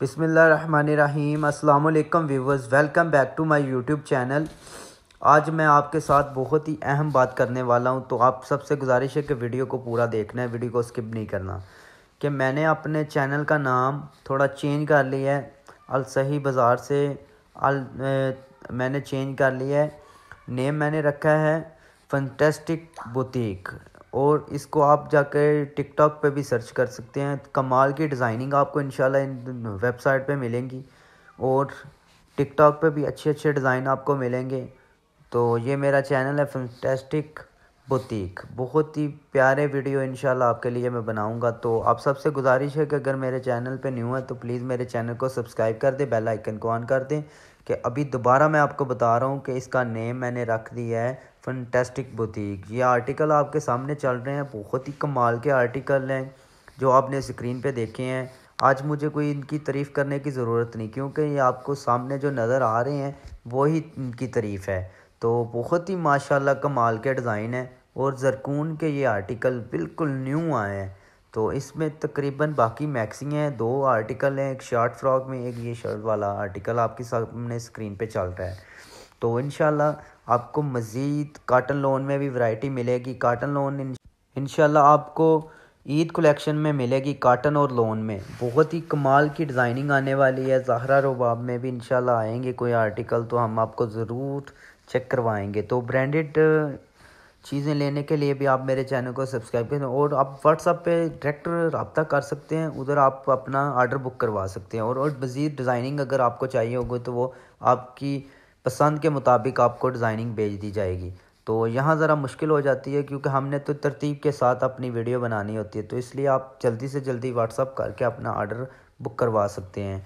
बिसमीम अल्लाम viewers welcome back to my YouTube channel आज मैं आपके साथ बहुत ही अहम बात करने वाला हूं तो आप सबसे गुजारिश है कि वीडियो को पूरा देखना है वीडियो को स्किप नहीं करना कि मैंने अपने चैनल का नाम थोड़ा चेंज कर लिया है अल सही बाज़ार से अल ए, मैंने चेंज कर लिया है नेम मैंने रखा है फंटेस्टिक बुटीक और इसको आप जाकर टिकटॉक पे भी सर्च कर सकते हैं कमाल की डिज़ाइनिंग आपको इन वेबसाइट पे मिलेंगी और टिकटॉक पे भी अच्छे अच्छे डिज़ाइन आपको मिलेंगे तो ये मेरा चैनल है फंटेस्टिक बुटीक बहुत ही प्यारे वीडियो इंशाल्लाह आपके लिए मैं बनाऊंगा तो आप सबसे गुजारिश है कि अगर मेरे चैनल पे न्यू है तो प्लीज़ मेरे चैनल को सब्सक्राइब कर दें बेल आइकन को ऑन कर दें कि अभी दोबारा मैं आपको बता रहा हूँ कि इसका नेम मैंने रख दिया है फंटेस्टिक बुटीक ये आर्टिकल आपके सामने चल रहे हैं बहुत ही कमाल के आर्टिकल हैं जो आपने स्क्रीन पे देखे हैं आज मुझे कोई इनकी तारीफ़ करने की ज़रूरत नहीं क्योंकि ये आपको सामने जो नज़र आ रहे हैं वही इनकी तारीफ़ है तो बहुत ही माशाल्लाह कमाल के डिज़ाइन है और जरकून के ये आर्टिकल बिल्कुल न्यू आए हैं तो इसमें तकरीबन बाकी मैक्सी हैं दो आर्टिकल हैं एक शर्ट फ्रॉक में एक ये शर्ट वाला आर्टिकल आपके सामने स्क्रीन पर चल रहा है तो इन आपको मज़ीद काटन लोन में भी वैरायटी मिलेगी काटन लोन इन आपको ईद कलेक्शन में मिलेगी काटन और लोन में बहुत ही कमाल की डिज़ाइनिंग आने वाली है ज़ाहरा रबाब में भी इंशाल्लाह आएंगे कोई आर्टिकल तो हम आपको ज़रूर चेक करवाएंगे तो ब्रांडेड चीज़ें लेने के लिए भी आप मेरे चैनल को सब्सक्राइब करें और आप व्हाट्सअप पे डायरेक्ट रबता कर सकते हैं उधर आप अपना आर्डर बुक करवा सकते हैं और, और मज़ीद डिज़ाइनिंग अगर आपको चाहिए होगी तो वो आपकी पसंद के मुताबिक आपको डिज़ाइनिंग भेज दी जाएगी तो यहाँ ज़रा मुश्किल हो जाती है क्योंकि हमने तो तरतीब के साथ अपनी वीडियो बनानी होती है तो इसलिए आप जल्दी से जल्दी व्हाट्सअप करके अपना आर्डर बुक करवा सकते हैं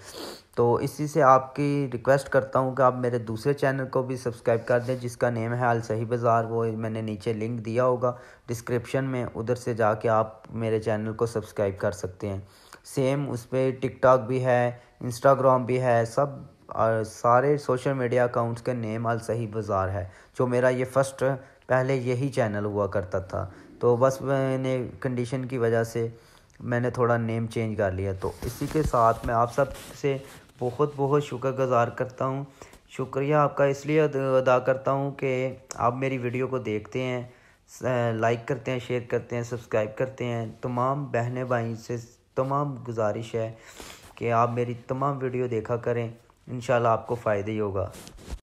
तो इसी से आपकी रिक्वेस्ट करता हूँ कि आप मेरे दूसरे चैनल को भी सब्सक्राइब कर दें जिसका नेम है अल सही बाज़ार वो मैंने नीचे लिंक दिया होगा डिस्क्रिप्शन में उधर से जाके आप मेरे चैनल को सब्सक्राइब कर सकते हैं सेम उस पर टिकटॉक भी है इंस्टाग्राम भी है सब सारे सोशल मीडिया अकाउंट्स के नेम अलसही बाज़ार है जो मेरा ये फ़र्स्ट पहले यही चैनल हुआ करता था तो बस मैंने कंडीशन की वजह से मैंने थोड़ा नेम चेंज कर लिया तो इसी के साथ मैं आप सब से बहुत बहुत शुक्रगुज़ार करता हूँ शुक्रिया आपका इसलिए अदा करता हूँ कि आप मेरी वीडियो को देखते हैं लाइक करते हैं शेयर करते हैं सब्सक्राइब करते हैं तमाम बहनें भाई से तमाम गुजारिश है कि आप मेरी तमाम वीडियो देखा करें इनशाला आपको फ़ायदे ही होगा